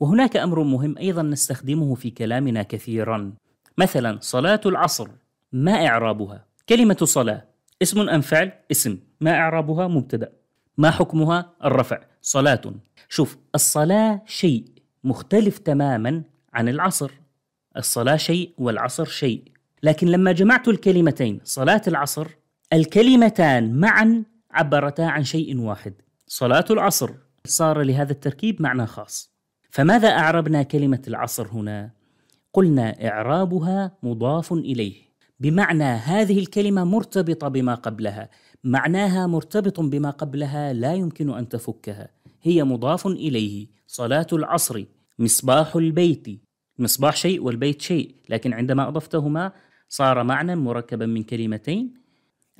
وهناك امر مهم ايضا نستخدمه في كلامنا كثيرا مثلا صلاه العصر ما اعرابها كلمه صلاه اسم ام فعل اسم ما اعرابها مبتدا ما حكمها الرفع صلاه شوف الصلاه شيء مختلف تماما عن العصر الصلاه شيء والعصر شيء لكن لما جمعت الكلمتين صلاه العصر الكلمتان معا عبرتا عن شيء واحد صلاه العصر صار لهذا التركيب معنى خاص فماذا أعربنا كلمة العصر هنا؟ قلنا إعرابها مضاف إليه، بمعنى هذه الكلمة مرتبطة بما قبلها، معناها مرتبط بما قبلها لا يمكن أن تفكها، هي مضاف إليه، صلاة العصر، مصباح البيت، مصباح شيء والبيت شيء، لكن عندما أضفتهما صار معنى مركبا من كلمتين،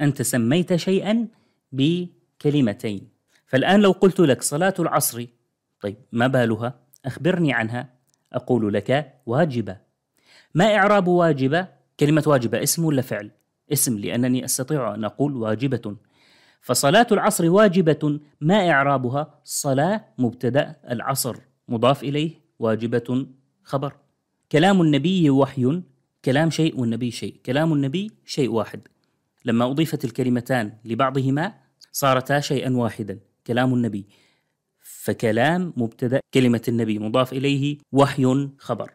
أنت سميت شيئا بكلمتين، فالآن لو قلت لك صلاة العصر، طيب ما بالها؟ أخبرني عنها أقول لك واجبة ما إعراب واجبة؟ كلمة واجبة اسم ولا فعل؟ اسم لأنني أستطيع أن أقول واجبة فصلاة العصر واجبة ما إعرابها صلاة مبتدأ العصر مضاف إليه واجبة خبر كلام النبي وحي كلام شيء والنبي شيء كلام النبي شيء واحد لما أضيفت الكلمتان لبعضهما صارتا شيئا واحدا كلام النبي فكلام مبتدا كلمه النبي مضاف اليه وحي خبر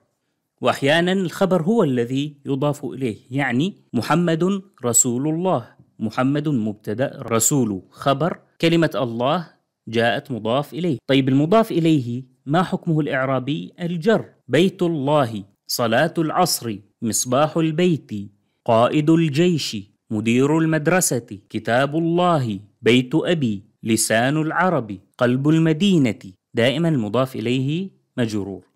واحيانا الخبر هو الذي يضاف اليه يعني محمد رسول الله محمد مبتدا رسول خبر كلمه الله جاءت مضاف اليه طيب المضاف اليه ما حكمه الاعرابي الجر بيت الله صلاه العصر مصباح البيت قائد الجيش مدير المدرسه كتاب الله بيت ابي لسان العرب قلب المدينة دائما المضاف إليه مجرور